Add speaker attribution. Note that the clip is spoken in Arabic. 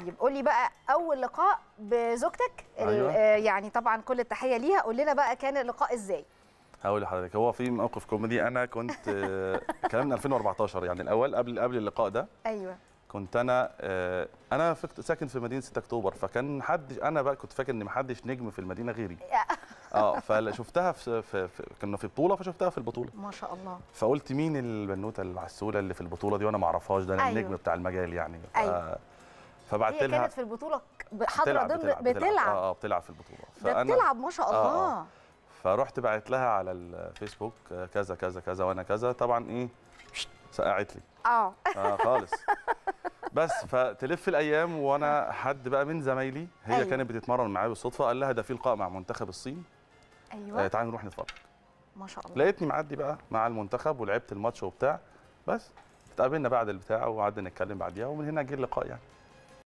Speaker 1: طيب قولي بقى اول لقاء بزوجتك أيوة. آه، يعني طبعا كل التحيه ليها قول لنا بقى كان اللقاء ازاي
Speaker 2: هقول لحضرتك هو في موقف كوميدي انا كنت آه، كلام من 2014 يعني الاول قبل قبل اللقاء ده ايوه كنت انا آه، انا ساكن في مدينه 6 اكتوبر فكان حد انا بقى كنت فاكر ان محدش نجم في المدينه غيري اه فشفتها في, في, في كنا في بطوله فشفتها في البطوله
Speaker 3: ما شاء الله
Speaker 2: فقلت مين البنوته العسوله اللي في البطوله دي وانا ما اعرفهاش ده انا أيوة. النجم بتاع المجال يعني أيوة. فبعت لها كانت في
Speaker 4: البطوله حاضره ضمن بتلعب بتلعب
Speaker 2: اه, اه، بتلعب في البطوله فانا بتلعب ما شاء الله آه آه فرحت بعت لها على الفيسبوك آه، كذا كذا كذا وانا كذا طبعا ايه سقعت لي
Speaker 3: اه اه خالص
Speaker 2: بس فتلف الايام وانا حد بقى من زمايلي هي أيوة. كانت بتتمرن معايا بالصدفه قال لها ده في لقاء مع منتخب الصين ايوه آه تعالي نروح نتفرج ما شاء الله لقيتني معدي بقى مع المنتخب ولعبت الماتش وبتاع بس اتقابلنا بعد البتاع وقعدنا نتكلم بعديها ومن هنا جه اللقاء يعني